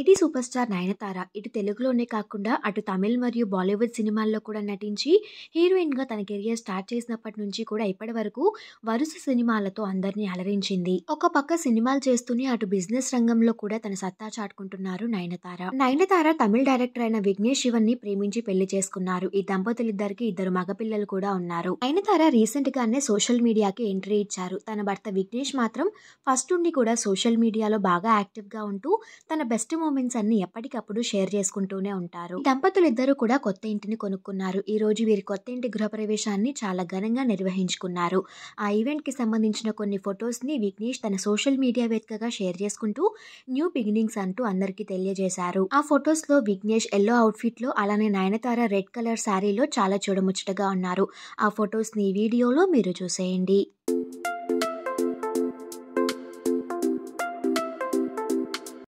ఇటీ super star Nayanthara ఇటు తెలుగులోనే కాకుండా అటు తమిళ్ మరియు బాలీవుడ్ సినిమాల్లో కూడా నటించి హీరోయిన్గా తన కెరియర్ స్టార్ట్ చేసినప్పటి నుంచి కూడా ఇప్పటి వరకు వరుస సినిమాలతో అందరినీ అలరించింది ఒక పక్క సినిమాలు చేస్తూనే అటు బిజినెస్ రంగంలో కూడా తన సత్తా చాటుకుంటున్నారు నయనతార నయనతార తమిళ డైరెక్టర్ అయిన విఘ్నేష్ శివన్ ని ప్రేమించి పెళ్లి చేసుకున్నారు ఈ దంపతులిద్దరికి ఇద్దరు మగపిల్లలు కూడా ఉన్నారు నయనతార రీసెంట్ గానే సోషల్ మీడియాకి ఎంట్రీ ఇచ్చారు తన భర్త విఘ్నేష్ మాత్రం ఫస్ట్ నుండి కూడా సోషల్ మీడియాలో బాగా యాక్టివ్ గా ఉంటూ తన బెస్ట్ మూవీ మూమెంట్స్ అన్ని ఎప్పటికప్పుడు షేర్ చేసుకుంటూనే ఉంటారు దంపతులు ఇద్దరు కూడా కొత్త ఇంటిని కొనుక్కున్నారు ఈ రోజు వీరి కొత్త ఇంటి గృహప్రవేశాన్ని చాలా ఘనంగా నిర్వహించుకున్నారు ఆ ఈవెంట్ కి సంబంధించిన కొన్ని ఫొటోస్ ని విఘ్నేష్ తన సోషల్ మీడియా వేదికగా షేర్ చేసుకుంటూ న్యూ బిగినింగ్స్ అంటూ అందరికీ తెలియజేశారు ఆ ఫొటోస్ లో విఘ్నేష్ ఎల్లో అవుట్ఫిట్ లో అలానే నయనతార రెడ్ కలర్ శారీలో చాలా చూడముచ్చటగా ఉన్నారు ఆ ఫొటోస్ ని వీడియోలో మీరు చూసేయండి